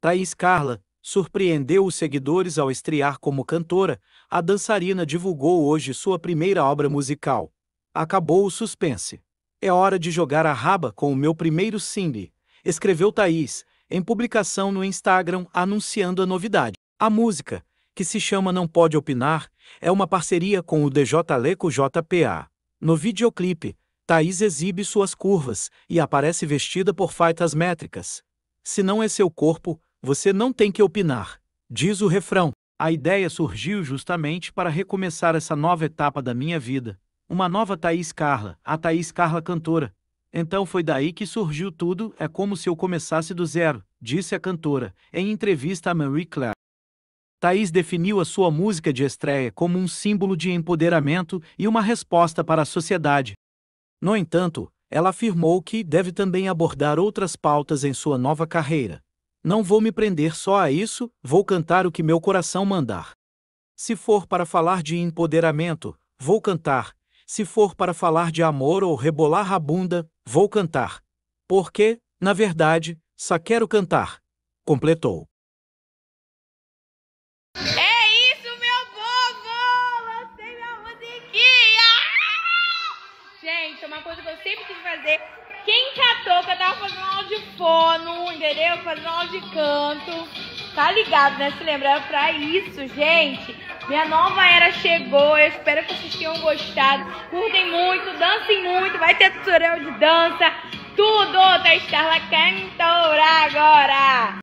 Thaís Carla surpreendeu os seguidores ao estrear como cantora. A dançarina divulgou hoje sua primeira obra musical. Acabou o suspense. É hora de jogar a raba com o meu primeiro single, escreveu Thaís, em publicação no Instagram anunciando a novidade. A música, que se chama Não Pode Opinar, é uma parceria com o DJ Leco JPA. No videoclipe, Thaís exibe suas curvas e aparece vestida por faitas métricas. Se não é seu corpo, você não tem que opinar, diz o refrão. A ideia surgiu justamente para recomeçar essa nova etapa da minha vida. Uma nova Thaís Carla, a Thaís Carla cantora. Então foi daí que surgiu tudo, é como se eu começasse do zero, disse a cantora, em entrevista a Marie Claire. Thaís definiu a sua música de estreia como um símbolo de empoderamento e uma resposta para a sociedade. No entanto, ela afirmou que deve também abordar outras pautas em sua nova carreira, não vou me prender só a isso, vou cantar o que meu coração mandar. Se for para falar de empoderamento, vou cantar. Se for para falar de amor ou rebolar a bunda, vou cantar. Porque, na verdade, só quero cantar. Completou. É isso, meu povo! Lancei minha musiquinha! Gente, é uma coisa que eu sempre quis fazer quem catou que eu tava fazendo aula de fono, entendeu? Fazendo aula de canto. Tá ligado, né? Se lembrar é pra isso, gente. Minha nova era chegou. Eu espero que vocês tenham gostado. Curtem muito, dancem muito. Vai ter tutorial de dança. Tudo da lá Cantora agora.